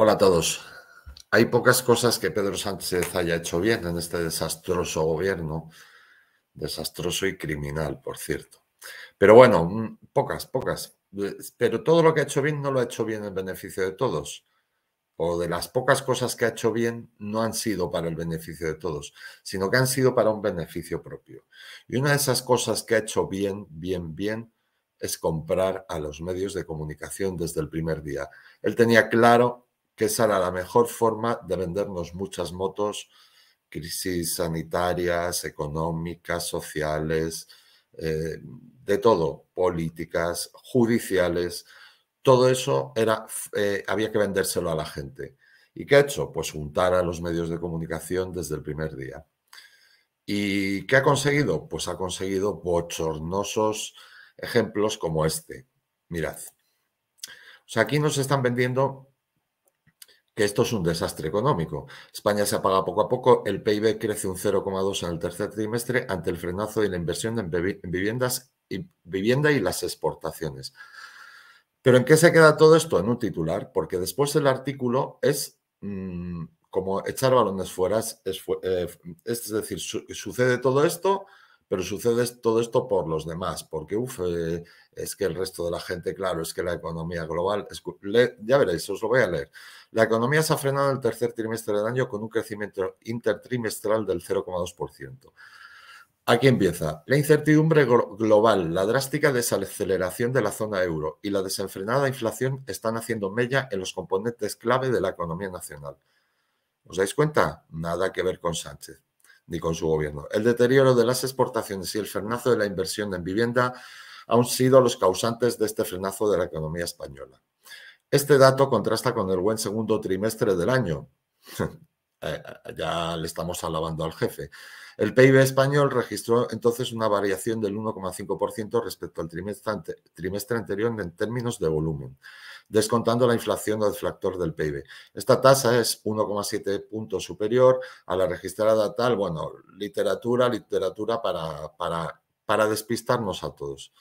Hola a todos. Hay pocas cosas que Pedro Sánchez haya hecho bien en este desastroso gobierno, desastroso y criminal, por cierto. Pero bueno, mm, pocas, pocas. Pero todo lo que ha hecho bien no lo ha hecho bien en beneficio de todos. O de las pocas cosas que ha hecho bien no han sido para el beneficio de todos, sino que han sido para un beneficio propio. Y una de esas cosas que ha hecho bien, bien, bien, es comprar a los medios de comunicación desde el primer día. Él tenía claro que esa era la mejor forma de vendernos muchas motos, crisis sanitarias, económicas, sociales, eh, de todo, políticas, judiciales, todo eso era, eh, había que vendérselo a la gente. ¿Y qué ha hecho? Pues juntar a los medios de comunicación desde el primer día. ¿Y qué ha conseguido? Pues ha conseguido bochornosos ejemplos como este. Mirad. O sea, aquí nos están vendiendo que esto es un desastre económico. España se apaga poco a poco, el PIB crece un 0,2 en el tercer trimestre ante el frenazo y la inversión en viviendas y, vivienda y las exportaciones. Pero ¿en qué se queda todo esto? En un titular, porque después el artículo es mm, como echar balones fuera, es, eh, decir, sucede todo esto, pero sucede todo esto por los demás, porque uff, eh, es que el resto de la gente, claro, es que la economía global, ya veréis, os lo voy a leer. La economía se ha frenado en el tercer trimestre del año con un crecimiento intertrimestral del 0,2%. Aquí empieza. La incertidumbre global, la drástica desaceleración de la zona euro y la desenfrenada inflación están haciendo mella en los componentes clave de la economía nacional. ¿Os dais cuenta? Nada que ver con Sánchez ni con su gobierno. El deterioro de las exportaciones y el frenazo de la inversión en vivienda han sido los causantes de este frenazo de la economía española. Este dato contrasta con el buen segundo trimestre del año, eh, eh, ya le estamos alabando al jefe. El PIB español registró entonces una variación del 1,5% respecto al trimestre, anterior en términos de volumen, descontando la inflación del factor del PIB. Esta tasa es 1,7 puntos superior a la registrada tal, bueno, literatura, literatura para, para, para despistarnos a todos.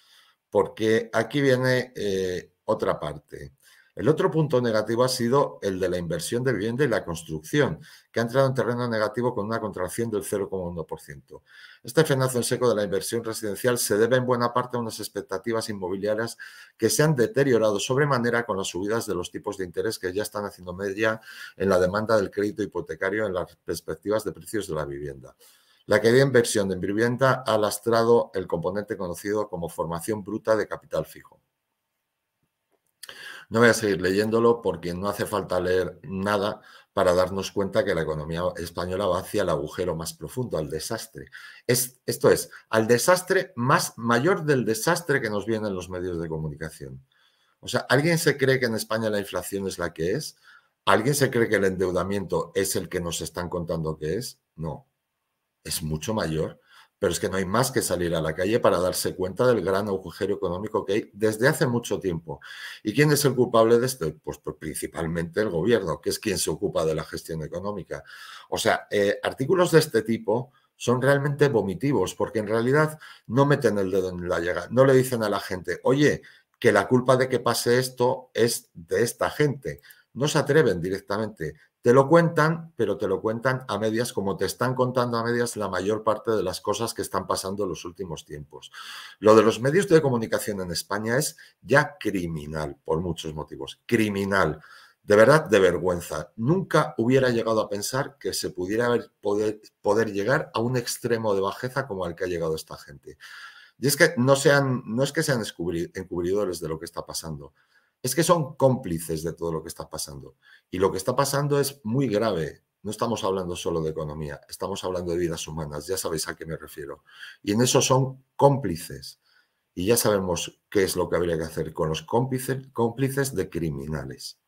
Porque aquí viene eh, otra parte. El otro punto negativo ha sido el de la inversión de vivienda y la construcción, que ha entrado en terreno negativo con una contracción del 0,1%. Este frenazo en seco de la inversión residencial se debe en buena parte a unas expectativas inmobiliarias que se han deteriorado sobremanera con las subidas de los tipos de interés que ya están haciendo media en la demanda del crédito hipotecario en las perspectivas de precios de la vivienda. La caída de inversión en vivienda ha lastrado el componente conocido como formación bruta de capital fijo. No voy a seguir leyéndolo porque no hace falta leer nada para darnos cuenta que la economía española va hacia el agujero más profundo, al desastre. esto es, al desastre más mayor del desastre que nos viene en los medios de comunicación. O sea, ¿alguien se cree que en España la inflación es la que es? ¿Alguien se cree que el endeudamiento es el que nos están contando que es? No, es mucho mayor pero es que no hay más que salir a la calle para darse cuenta del gran agujero económico que hay desde hace mucho tiempo. ¿Y quién es el culpable de esto? Pues, pues principalmente el gobierno, que es quien se ocupa de la gestión económica. O sea, eh, artículos de este tipo son realmente vomitivos porque en realidad no meten el dedo en la llaga, no le dicen a la gente, oye, que la culpa de que pase esto es de esta gente. No se atreven directamente. Te lo cuentan, pero te lo cuentan a medias, como te están contando a medias la mayor parte de las cosas que están pasando en los últimos tiempos. Lo de los medios de comunicación en España es ya criminal, por muchos motivos. Criminal. De verdad, de vergüenza. Nunca hubiera llegado a pensar que se pudiera poder, poder llegar a un extremo de bajeza como el que ha llegado esta gente. Y es que no, sean, no es que sean encubridores de lo que está pasando, es que son cómplices de todo lo que está pasando. Y lo que está pasando es muy grave. No estamos hablando solo de economía, estamos hablando de vidas humanas, ya sabéis a qué me refiero. Y en eso son cómplices. Y ya sabemos qué es lo que habría que hacer con los cómplices, cómplices de criminales.